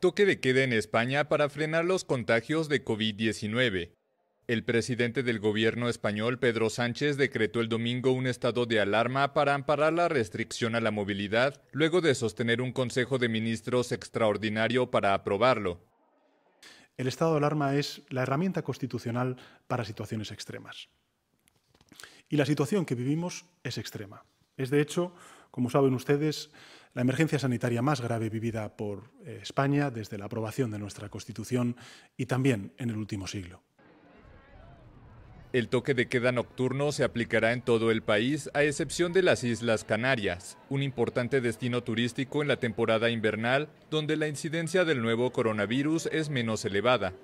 toque de queda en España para frenar los contagios de COVID-19. El presidente del gobierno español, Pedro Sánchez, decretó el domingo un estado de alarma para amparar la restricción a la movilidad, luego de sostener un Consejo de Ministros extraordinario para aprobarlo. El estado de alarma es la herramienta constitucional para situaciones extremas. Y la situación que vivimos es extrema. Es, de hecho, como saben ustedes, la emergencia sanitaria más grave vivida por eh, España desde la aprobación de nuestra Constitución y también en el último siglo. El toque de queda nocturno se aplicará en todo el país, a excepción de las Islas Canarias, un importante destino turístico en la temporada invernal, donde la incidencia del nuevo coronavirus es menos elevada.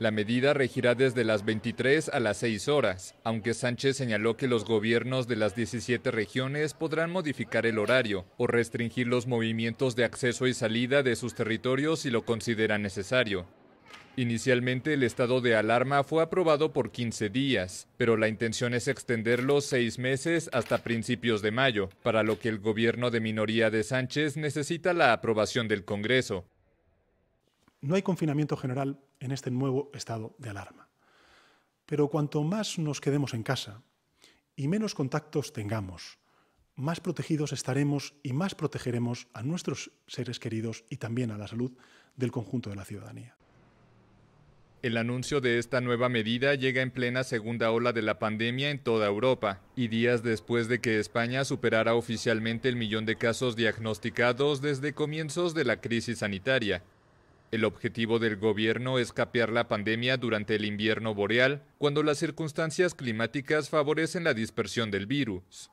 La medida regirá desde las 23 a las 6 horas, aunque Sánchez señaló que los gobiernos de las 17 regiones podrán modificar el horario o restringir los movimientos de acceso y salida de sus territorios si lo considera necesario. Inicialmente el estado de alarma fue aprobado por 15 días, pero la intención es extenderlo seis meses hasta principios de mayo, para lo que el gobierno de minoría de Sánchez necesita la aprobación del Congreso. No hay confinamiento general en este nuevo estado de alarma. Pero cuanto más nos quedemos en casa y menos contactos tengamos, más protegidos estaremos y más protegeremos a nuestros seres queridos y también a la salud del conjunto de la ciudadanía. El anuncio de esta nueva medida llega en plena segunda ola de la pandemia en toda Europa y días después de que España superara oficialmente el millón de casos diagnosticados desde comienzos de la crisis sanitaria. El objetivo del gobierno es capear la pandemia durante el invierno boreal, cuando las circunstancias climáticas favorecen la dispersión del virus.